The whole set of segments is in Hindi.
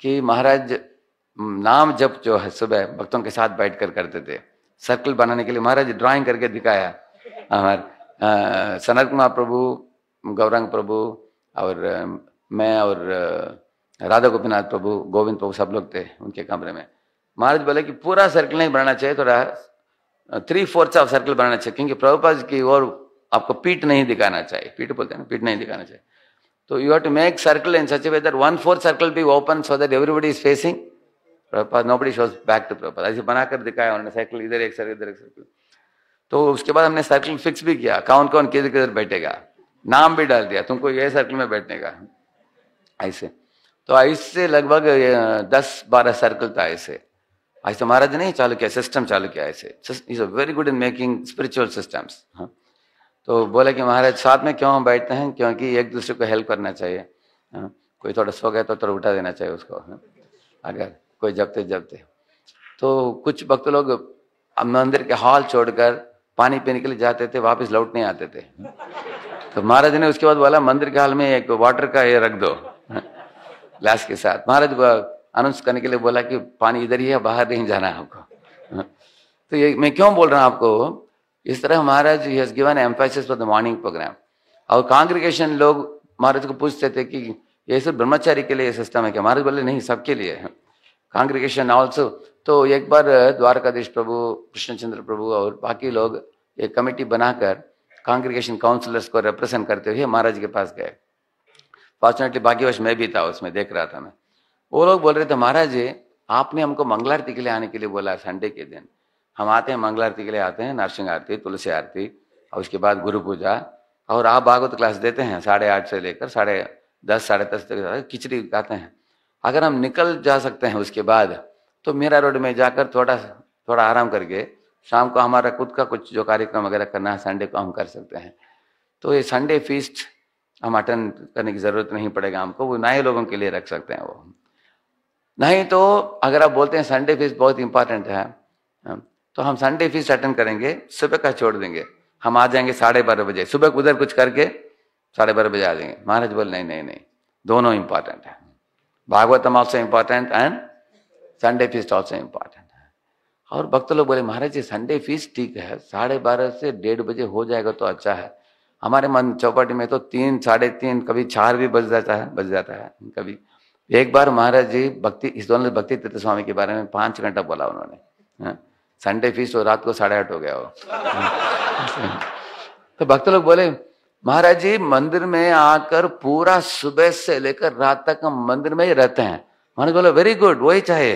कि महाराज नाम जप जो है सुबह भक्तों के साथ बैठ कर करते थे सर्कल बनाने के लिए महाराज ड्राइंग करके दिखाया हमारे सनत कुमार प्रभु गौरंग प्रभु और मैं और राधा गोपीनाथ प्रभु गोविंद प्रभु सब लोग थे उनके कमरे में महाराज बोले कि पूरा सर्कल नहीं बनाना चाहिए थोड़ा थ्री फोर्थ ऑफ सर्कल बनाना चाहिए क्योंकि प्रभुपाद की ओर आपको पीठ नहीं दिखाना चाहिए पीठ बोलते हैं ना पीठ नहीं दिखाना चाहिए So you have to make circle in such a way that one fourth circle be open so that everybody is facing Prabhupada. Nobody shows back to Prabhupada. ऐसे बनाकर दिखाया उन्होंने साइकिल इधर एक सर्कल इधर एक सर्कल तो उसके बाद हमने सर्कल फिक्स भी किया कौन कौन किधर किधर बैठेगा नाम भी डाल दिया तुमको ये सर्कल में बैठने का ऐसे तो ऐसे लगभग दस बारह सर्कल था ऐसे ऐसे तो महाराज ने चालू किया सिस्टम चालू किया ऐसे is a very good in making spiritual systems हाँ तो बोला कि महाराज साथ में क्यों हम बैठते हैं क्योंकि एक दूसरे को हेल्प करना चाहिए हाँ, कोई थोड़ा सो गया तो थोड़ा तो उठा देना चाहिए उसको हाँ, अगर कोई जबते जबते तो कुछ भक्त लोग मंदिर के हॉल छोड़कर पानी पीने के लिए जाते थे वापस लौट नहीं आते थे तो महाराज ने उसके बाद बोला मंदिर के हाल में एक वाटर का ये रख दो ग्लास हाँ, के साथ महाराज अनाउंस करने के लिए बोला कि पानी इधर ही है बाहर नहीं जाना है आपको तो ये मैं क्यों बोल रहा हूँ आपको इस तरह महाराज given emphasis for the morning program और कांग्रीगेशन लोग महाराज को पूछते थे कि ये सिर्फ ब्रह्मचारी के लिए सिस्टम है क्या महाराज बोले नहीं सबके लिए है कांग्रीगेशन ऑल्सो तो एक बार द्वारकाधीश प्रभु कृष्णचंद्र प्रभु और बाकी लोग एक कमेटी बनाकर कांग्रीगेशन काउंसिलर्स को रिप्रेजेंट करते हुए महाराज के पास गए फॉर्चुनेटली भाग्यवश मैं भी था उसमें देख रहा था मैं वो लोग बोल रहे थे महाराज आपने हमको मंगलारती के लिए आने के लिए बोला संडे के दिन हम आते हैं मंगल आरती के लिए आते हैं नरसिंह आरती तुलसी आरती और उसके बाद गुरु पूजा और आप भागवत क्लास देते हैं साढ़े आठ से लेकर साढ़े दस साढ़े दस तक खिचड़ी गाते हैं अगर हम निकल जा सकते हैं उसके बाद तो मीरा रोड में जाकर थोड़ा थोड़ा आराम करके शाम को हमारा खुद का कुछ जो कार्यक्रम वगैरह करना है संडे को हम कर सकते हैं तो ये संडे फीस्ट हम अटेंड करने की ज़रूरत नहीं पड़ेगा हमको वो नए लोगों के लिए रख सकते हैं वो नहीं तो अगर आप बोलते हैं संडे फीस बहुत इंपॉर्टेंट है तो हम संडे फीस अटेंड करेंगे सुबह का छोड़ देंगे हम आ जाएंगे साढ़े बारह बजे सुबह उधर कुछ करके साढ़े बारह बजे आ जाएंगे महाराज बोल नहीं नहीं नहीं दोनों इंपॉर्टेंट है Bhagavatam also important and Sunday feast also important और भक्त लोग बोले महाराज जी संडे फीस ठीक है साढ़े बारह से डेढ़ बजे हो जाएगा तो अच्छा है हमारे मन चौपाटी में तो तीन साढ़े तीन कभी चार भी बज जाता है बज जाता है कभी एक बार महाराज जी भक्ति इस दोनों भक्ति तीर्थ स्वामी के बारे में पांच घंटा बोला उन्होंने हाँ। संडे फीस हो रात को साढ़े आठ हो गया हो तो भक्त लोग बोले महाराज जी मंदिर में आकर पूरा सुबह से लेकर रात तक हम मंदिर में ही रहते हैं महाराज बोले वेरी गुड वही चाहिए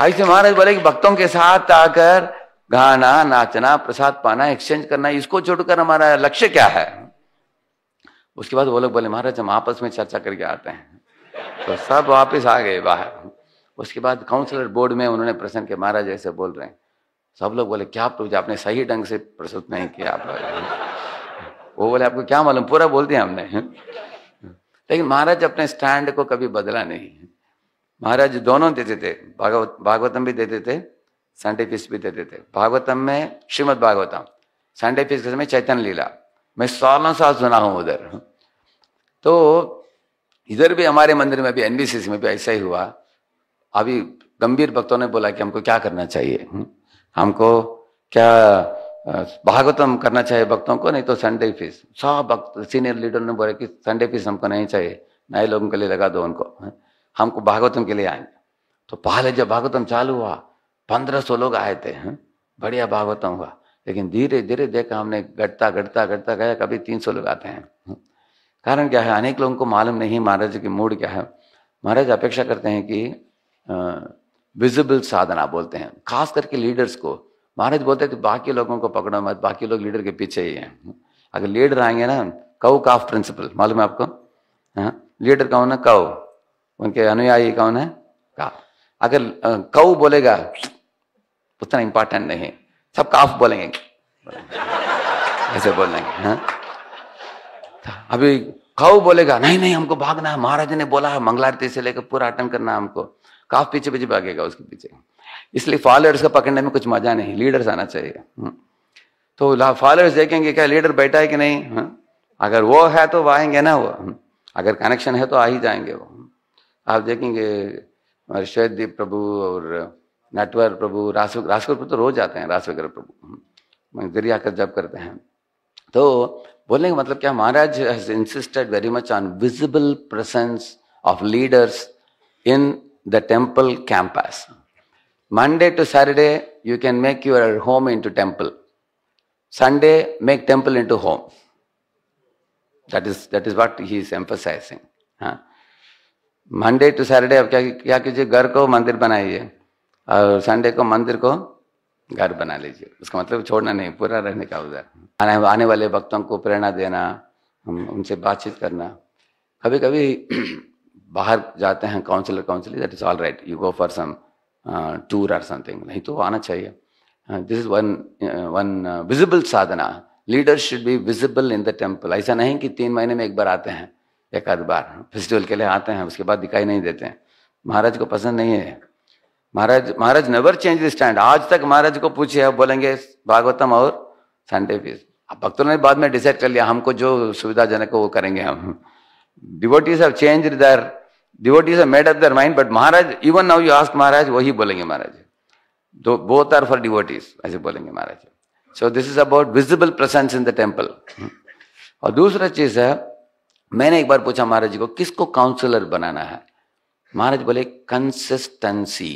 ऐसे महाराज बोले कि भक्तों के साथ आकर गाना नाचना प्रसाद पाना एक्सचेंज करना इसको छोड़कर हमारा लक्ष्य क्या है उसके बाद वो लोग बोले महाराज हम आपस में चर्चा करके आते हैं तो सब वापस आ गए बाहर उसके बाद काउंसलर बोर्ड में उन्होंने प्रसन्न के महाराज ऐसे बोल रहे हैं सब लोग बोले क्या पूछा आपने सही ढंग से प्रस्तुत नहीं किया आप वो बोले आपको क्या मालूम पूरा बोल दिया हमने लेकिन महाराज अपने स्टैंड को कभी बदला नहीं महाराज दोनों देते थे भागवत भागवतम भी देते थे संडे फीस भी देते थे भागवतम में श्रीमद भागवतम संडे फीस के समय चैतन्य लीला मैं सालों साल सुना हूं उधर तो इधर भी हमारे मंदिर में भी एनबीसी में भी ऐसा ही हुआ अभी गंभीर भक्तों ने बोला कि हमको क्या करना चाहिए हम्म? हमको क्या भागवतम करना चाहिए भक्तों को नहीं तो संडे फीस सब भक्त सीनियर लीडर ने बोला कि संडे फीस हमको नहीं चाहिए नए लोगों के लिए लगा दो उनको हम्म? हमको भागवतम के लिए आएंगे तो पहले जब भागवतम चालू हुआ पंद्रह सौ लोग आए थे हम्म? बढ़िया भागवतम हुआ लेकिन धीरे धीरे देखा हमने घटता घटता घटता गया कभी तीन सौ लोग आते हैं कारण क्या है अनेक लोगों को मालूम नहीं महाराज की मूड क्या है महाराज अपेक्षा करते हैं कि विजिबल साधना बोलते हैं खास करके लीडर्स को महाराज बोलते हैं कि बाकी लोगों को पकड़ो मत बाकी लोग लीडर के पीछे ही हैं अगर लीडर आएंगे ना कऊ काफ प्रिंसिपल मालूम है आपको लीडर हाँ, कौन है कऊ उनके अनुयायी कौन है का अगर कऊ बोलेगा उतना इंपॉर्टेंट नहीं सब काफ बोलेंगे, ऐसे बोलेंगे हाँ। तो अभी कऊ बोलेगा नहीं नहीं हमको भागना है महाराज ने बोला है मंगलारती से लेकर पूरा अटन करना हमको काफ पीछे पीछे भागेगा उसके पीछे इसलिए फॉलोअर्स का पकड़ने में कुछ मजा नहीं लीडर्स आना चाहिए हम्म। तो फॉलोअर्स देखेंगे क्या लीडर बैठा है कि नहीं हम्म। अगर वो है तो वह आएंगे ना वो हम्म। अगर कनेक्शन है तो आ ही जाएंगे वो आप देखेंगे शैदीप प्रभु और नटवर प्रभु रास प्रभु तो रोज आते हैं रासवगर प्रभु दरिया कर जब करते हैं तो बोलने का मतलब क्या महाराज has insisted very much on visible presence of leaders in the temple campus. Monday to Saturday, you can make your home into temple. Sunday, make temple into home. That is, that is what he is emphasizing. हाँ? मंडे टू सैटरडे आप क्या क्या कीजिए घर को मंदिर बनाइए और संडे को मंदिर को घर बना लीजिए उसका मतलब छोड़ना नहीं पूरा रहने का उधर आने आने वाले भक्तों को प्रेरणा देना उनसे बातचीत करना कभी कभी बाहर जाते हैं counsellor counsellor that is all right you go for some tour or something नहीं तो आना चाहिए this is one one visible sadhana leader should be visible in the temple ऐसा नहीं कि तीन महीने में एक बार आते हैं एक आध बार फेस्टिवल के लिए आते हैं उसके बाद दिखाई नहीं देते हैं महाराज को पसंद नहीं है महाराज महाराज नेवर चेंज द स्टैंड आज तक महाराज को पूछे अब बोलेंगे भागवतम और संडे फीस अब भक्तों ने बाद में डिसाइड कर लिया हमको जो सुविधाजनक है वो करेंगे हम devotees have change their Devotees have made up their mind, but Maharaj, even now you ask Maharaj, वही बोलेंगे महाराज Though both are for devotees, ऐसे बोलेंगे महाराज so this is about visible presence in the temple और दूसरा चीज है मैंने एक बार पूछा महाराज जी को किसको काउंसलर बनाना है महाराज बोले कंसिस्टेंसी